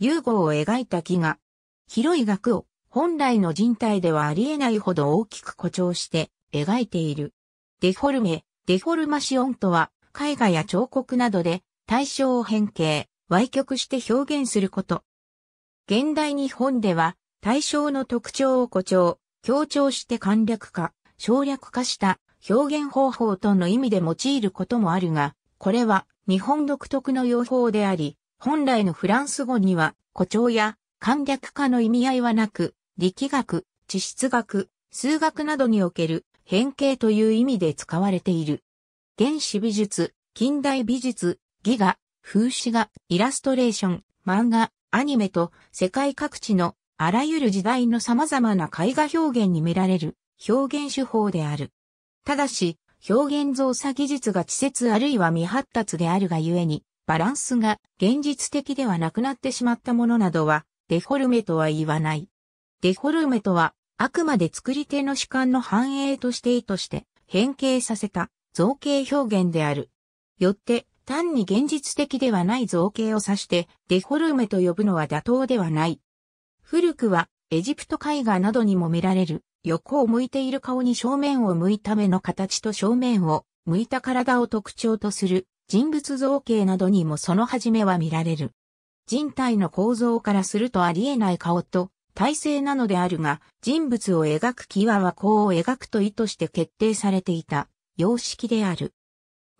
融合を描いた木が、広い額を本来の人体ではありえないほど大きく誇張して描いている。デフォルメ、デフォルマシオンとは、絵画や彫刻などで対象を変形、歪曲して表現すること。現代日本では、対象の特徴を誇張、強調して簡略化、省略化した表現方法との意味で用いることもあるが、これは日本独特の用法であり、本来のフランス語には、誇張や簡略化の意味合いはなく、力学、地質学、数学などにおける変形という意味で使われている。原始美術、近代美術、ギガ、風刺画、イラストレーション、漫画、アニメと世界各地のあらゆる時代の様々な絵画表現に見られる表現手法である。ただし、表現造作技術が稚拙あるいは未発達であるがゆえに、バランスが現実的ではなくなってしまったものなどはデフォルメとは言わない。デフォルメとはあくまで作り手の主観の反映として意図して変形させた造形表現である。よって単に現実的ではない造形を指してデフォルメと呼ぶのは妥当ではない。古くはエジプト絵画などにも見られる横を向いている顔に正面を向いた目の形と正面を向いた体を特徴とする人物造形などにもその始めは見られる。人体の構造からするとありえない顔と体制なのであるが、人物を描く際はこう描くと意図して決定されていた様式である。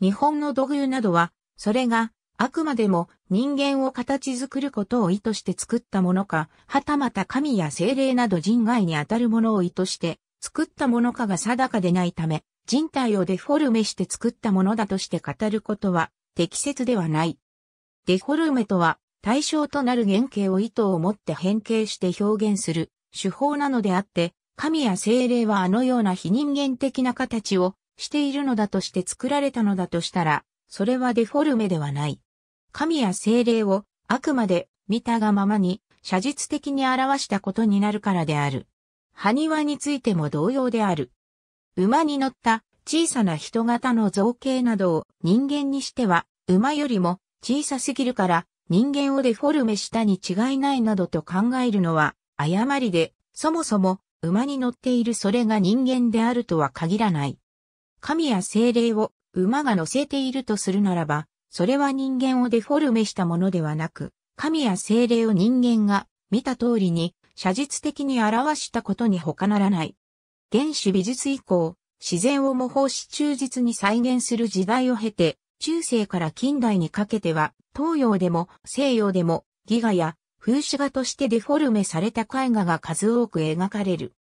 日本の土偶などは、それがあくまでも人間を形作ることを意図して作ったものか、はたまた神や精霊など人外にあたるものを意図して作ったものかが定かでないため、人体をデフォルメして作ったものだとして語ることは適切ではない。デフォルメとは対象となる原型を意図を持って変形して表現する手法なのであって、神や精霊はあのような非人間的な形をしているのだとして作られたのだとしたら、それはデフォルメではない。神や精霊をあくまで見たがままに写実的に表したことになるからである。埴輪についても同様である。馬に乗った小さな人型の造形などを人間にしては、馬よりも小さすぎるから人間をデフォルメしたに違いないなどと考えるのは誤りで、そもそも馬に乗っているそれが人間であるとは限らない。神や精霊を馬が乗せているとするならば、それは人間をデフォルメしたものではなく、神や精霊を人間が見た通りに写実的に表したことに他ならない。原始美術以降、自然を模倣し忠実に再現する時代を経て、中世から近代にかけては、東洋でも西洋でも、ギガや風刺画としてデフォルメされた絵画が数多く描かれる。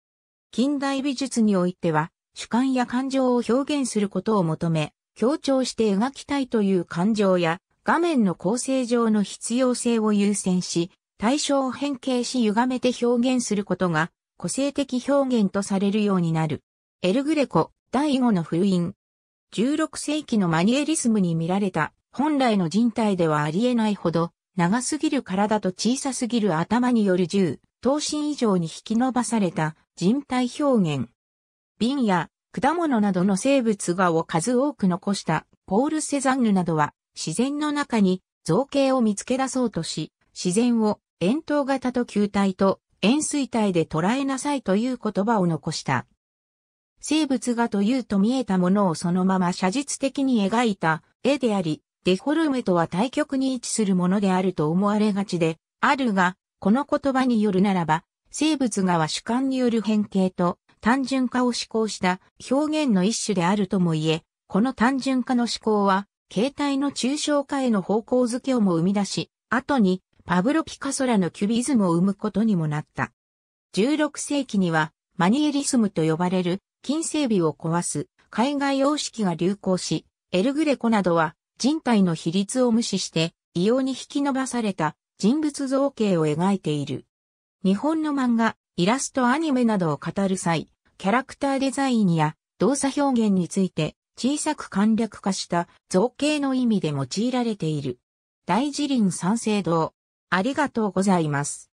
近代美術においては、主観や感情を表現することを求め、強調して描きたいという感情や、画面の構成上の必要性を優先し、対象を変形し歪めて表現することが、個性的表現とされるようになる。エルグレコ、第5の封印。16世紀のマニエリスムに見られた、本来の人体ではありえないほど、長すぎる体と小さすぎる頭による銃、頭身以上に引き伸ばされた人体表現。瓶や果物などの生物画を数多く残したポール・セザンヌなどは自然の中に造形を見つけ出そうとし、自然を円筒型と球体と円錐体で捉えなさいという言葉を残した。生物画というと見えたものをそのまま写実的に描いた絵であり、デフォルメとは対極に位置するものであると思われがちで、あるが、この言葉によるならば、生物画は主観による変形と単純化を思考した表現の一種であるとも言え、この単純化の思考は、形態の抽象化への方向づけをも生み出し、後にパブロ・ピカソラのキュビズムを生むことにもなった。16世紀にはマニエリスムと呼ばれる金整備を壊す、海外様式が流行し、エルグレコなどは人体の比率を無視して、異様に引き伸ばされた人物造形を描いている。日本の漫画、イラストアニメなどを語る際、キャラクターデザインや動作表現について小さく簡略化した造形の意味で用いられている。大事林三省堂。ありがとうございます。